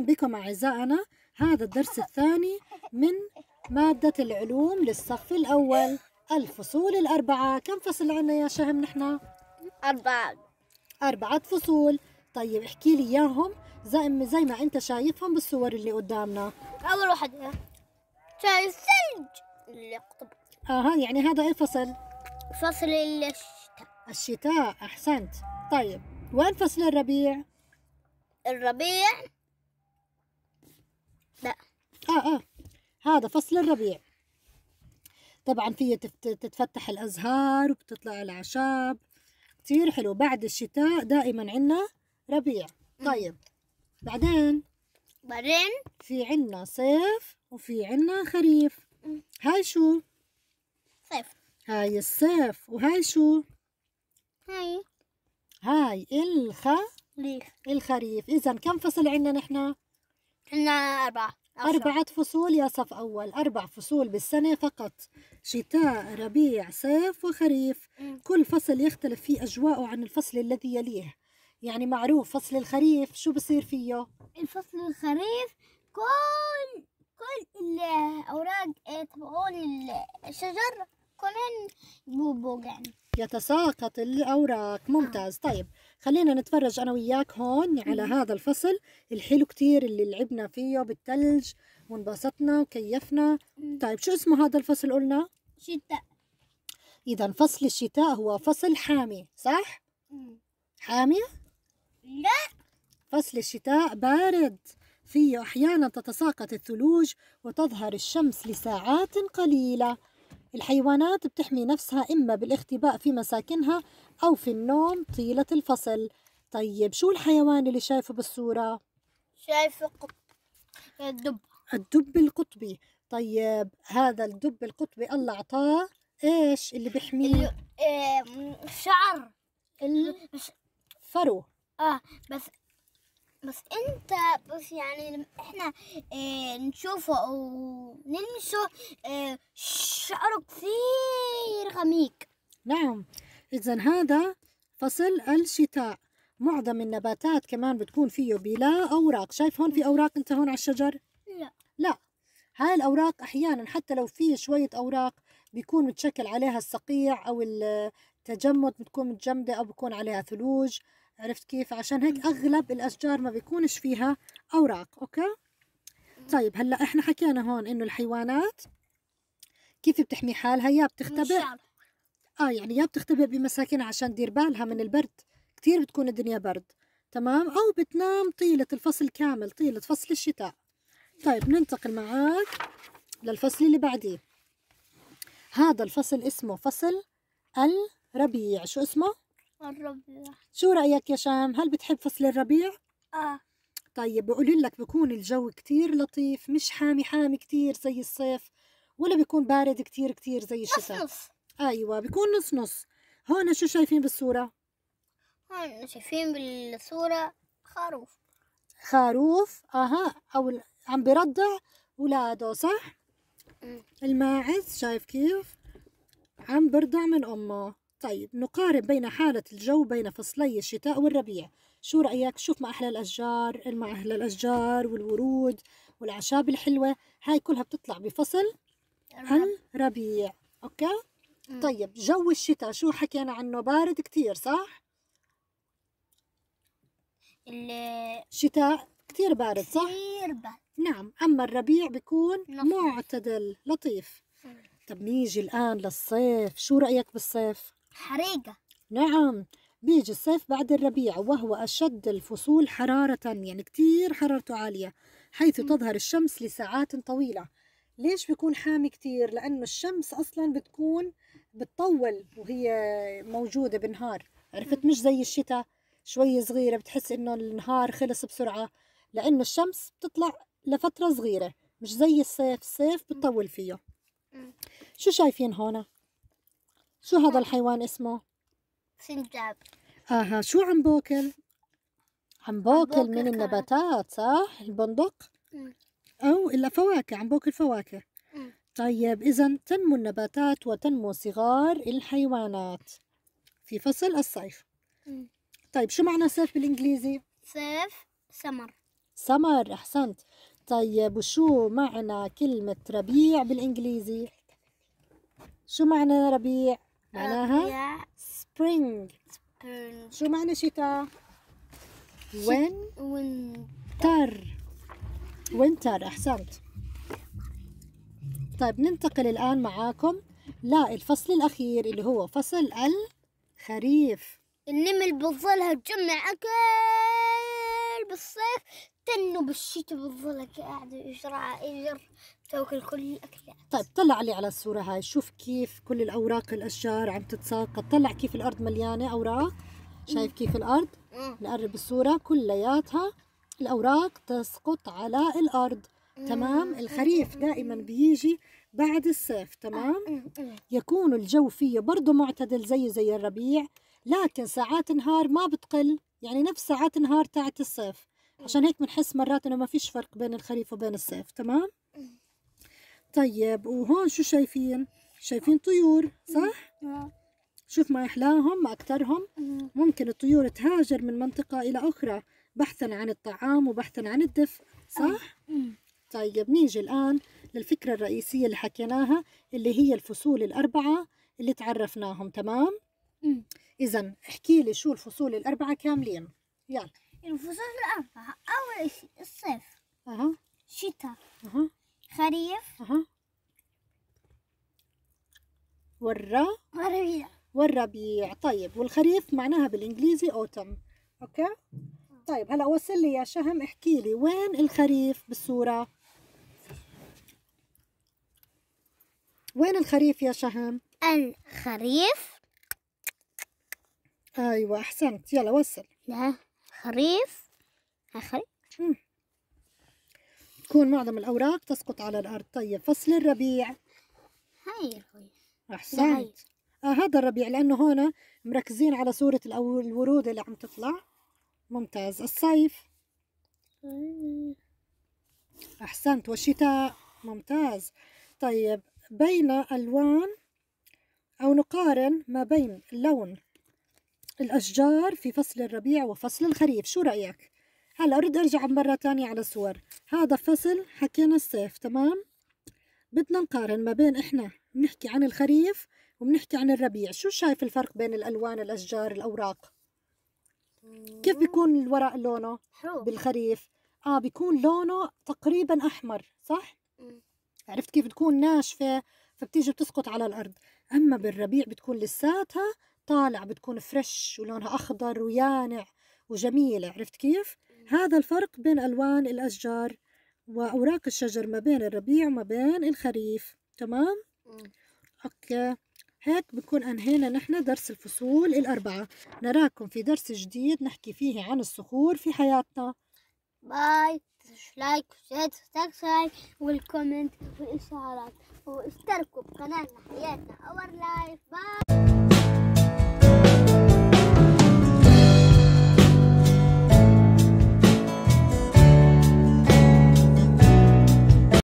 أهلا بكم أعزائنا هذا الدرس الثاني من مادة العلوم للصف الأول الفصول الأربعة كم فصل عنا يا شهم نحن؟ أربعة أربعة فصول طيب احكي لي إياهم زي, زي ما أنت شايفهم بالصور اللي قدامنا أول واحد شايف ثلج اللي قطب آه يعني هذا إيه فصل؟ فصل الشتاء الشتاء أحسنت طيب وين فصل الربيع؟ الربيع اه اه هذا فصل الربيع طبعا فيه تتفتح الازهار وبتطلع الاعشاب كثير حلو بعد الشتاء دائما عنا ربيع طيب بعدين بعدين في عنا صيف وفي عنا خريف هاي شو صيف هاي الصيف وهاي شو هاي هاي الخريف الخريف اذا كم فصل عنا نحن عنا اربعه أربعة فصول يا صف أول أربع فصول بالسنة فقط شتاء ربيع صيف وخريف م. كل فصل يختلف فيه أجواءه عن الفصل الذي يليه يعني معروف فصل الخريف شو بصير فيه؟ الفصل الخريف كل كل الأوراق إيه، تبعون الشجر كلهم يعني يتساقط الأوراق ممتاز آه. طيب خلينا نتفرج أنا وياك هون على هذا الفصل الحلو كتير اللي لعبنا فيه بالثلج وانبسطنا وكيفنا طيب شو اسمه هذا الفصل قلنا؟ شتاء إذا فصل الشتاء هو فصل حامي صح؟ حامي لا فصل الشتاء بارد فيه أحيانا تتساقط الثلوج وتظهر الشمس لساعات قليلة الحيوانات بتحمي نفسها إما بالاختباء في مساكنها أو في النوم طيلة الفصل طيب شو الحيوان اللي شايفه بالصورة؟ شايفه قط... الدب الدب القطبي طيب هذا الدب القطبي الله أعطاه إيش اللي بيحميه؟ اللي... إيه، شعر الفرو اه بس بس انت بس يعني لما احنا اه نشوفه او نلمسه اه شعره كثير غميق نعم اذا هذا فصل الشتاء معظم النباتات كمان بتكون فيه بلا اوراق شايف هون في اوراق انت هون على الشجر لا لا هاي الاوراق احيانا حتى لو في شويه اوراق بيكون متشكل عليها الصقيع او التجمد بتكون متجمده او بيكون عليها ثلوج عرفت كيف عشان هيك اغلب الاشجار ما بيكونش فيها اوراق اوكي طيب هلا احنا حكينا هون انه الحيوانات كيف بتحمي حالها يا بتختبئ اه يعني يا بتختبئ بمساكنها عشان تدير بالها من البرد كثير بتكون الدنيا برد تمام او بتنام طيله الفصل كامل طيله فصل الشتاء طيب ننتقل معاك للفصل اللي بعديه هذا الفصل اسمه فصل الربيع شو اسمه الربيع شو رأيك يا شام هل بتحب فصل الربيع؟ آه طيب بقول لك بكون الجو كتير لطيف مش حامي حامي كتير زي الصيف ولا بيكون بارد كتير كتير زي الشتاء نص ايوه بيكون نص نص هون شو شايفين بالصورة؟ هون شايفين بالصورة خروف خروف اها او عم برضع ولاده صح؟ الماعز شايف كيف؟ عم برضع من امه طيب نقارن بين حالة الجو بين فصلي الشتاء والربيع شو رأيك شوف مع أحلى الأشجار مع أحلى الأشجار والورود والأعشاب الحلوة هاي كلها بتطلع بفصل الربيع أوكي طيب جو الشتاء شو حكينا عنه بارد كتير صح الشتاء كتير بارد صح كتير بارد نعم أما الربيع بيكون معتدل لطيف طب نيجي الآن للصيف شو رأيك بالصيف حريقة نعم بيجي الصيف بعد الربيع وهو أشد الفصول حرارة يعني كتير حرارته عالية حيث تظهر الشمس لساعات طويلة ليش بيكون حامي كتير؟ لأنه الشمس أصلا بتكون بتطول وهي موجودة بالنهار عرفت مش زي الشتاء شوي صغيرة بتحس إنه النهار خلص بسرعة لأنه الشمس بتطلع لفترة صغيرة مش زي الصيف الصيف بتطول فيه شو شايفين هون؟ شو هذا الحيوان اسمه؟ سنجاب اها شو عم بوكل؟ عم بوكل من النباتات صح؟ البندق؟ أو إلا فواكه عم باكل فواكه مم. طيب إذا تنمو النباتات وتنمو صغار الحيوانات في فصل الصيف مم. طيب شو معنى صيف بالإنجليزي؟ صيف سمر سمر أحسنت طيب وشو معنى كلمة ربيع بالإنجليزي؟ شو معنى ربيع؟ معناها spring شو معنى شتاء وين winter winter أحسنت طيب ننتقل الآن معاكم لا الفصل الأخير اللي هو فصل الخريف النمل بتظلها تجمع أكل بالصيف تنو بالشتاء بتظلك قاعدة إجرع إجر تاكل كل الأكلات طيب طلع لي على الصورة هاي شوف كيف كل الأوراق الأشجار عم تتساقط طلع كيف الأرض مليانة أوراق شايف كيف الأرض نقرب الصورة كلياتها الأوراق تسقط على الأرض تمام الخريف دائما بيجي بعد الصيف آه، تمام يكون الجو فيه برضه معتدل زيه زي الربيع لكن ساعات نهار ما بتقل يعني نفس ساعات نهار تاعت الصيف عشان هيك بنحس مرات انه ما فيش فرق بين الخريف وبين الصيف تمام طيب وهون شو شايفين شايفين طيور صح شوف ما احلاهم ما اكثرهم ممكن الطيور تهاجر من منطقه الى اخرى بحثا عن الطعام وبحثا عن الدفء صح طيب نيجي الان للفكره الرئيسيه اللي حكيناها اللي هي الفصول الاربعه اللي تعرفناهم تمام اذا احكي لي شو الفصول الاربعه كاملين يلا الفصول الأربعة أول شيء الصيف أها شتاء أها خريف أها والرا والربيع والربيع طيب والخريف معناها بالإنجليزي أوتم أوكي طيب هلا وصل لي يا شهم احكي لي وين الخريف بالصورة وين الخريف يا شهم الخريف ايوه احسنت يلا وصل لا خريف خريف تكون معظم الأوراق تسقط على الأرض طيب فصل الربيع هاي الخريف أحسنت آه هذا الربيع لأنه هون مركزين على صورة الورود اللي عم تطلع ممتاز الصيف أحسنت والشتاء ممتاز طيب بين ألوان أو نقارن ما بين لون الأشجار في فصل الربيع وفصل الخريف شو رأيك؟ هلا أريد أرجع مرة تانية على الصور هذا فصل حكينا الصيف تمام؟ بدنا نقارن ما بين إحنا بنحكي عن الخريف وبنحكي عن الربيع شو شايف الفرق بين الألوان الأشجار الأوراق؟ كيف بيكون الورق لونه بالخريف؟ آه بيكون لونه تقريبا أحمر صح؟ عرفت كيف تكون ناشفة فبتيجي بتسقط على الأرض أما بالربيع بتكون لساتها طالع بتكون فريش ولونها أخضر ويانع وجميلة عرفت كيف؟ هذا الفرق بين ألوان الأشجار وأوراق الشجر ما بين الربيع وما بين الخريف تمام؟ أوكي هيك بكون أنهينا نحن درس الفصول الأربعة نراكم في درس جديد نحكي فيه عن الصخور في حياتنا باي لايك وشير سبسكرايب والكومنت والإشعارات واشتركوا بقناتنا حياتنا اور لايف باي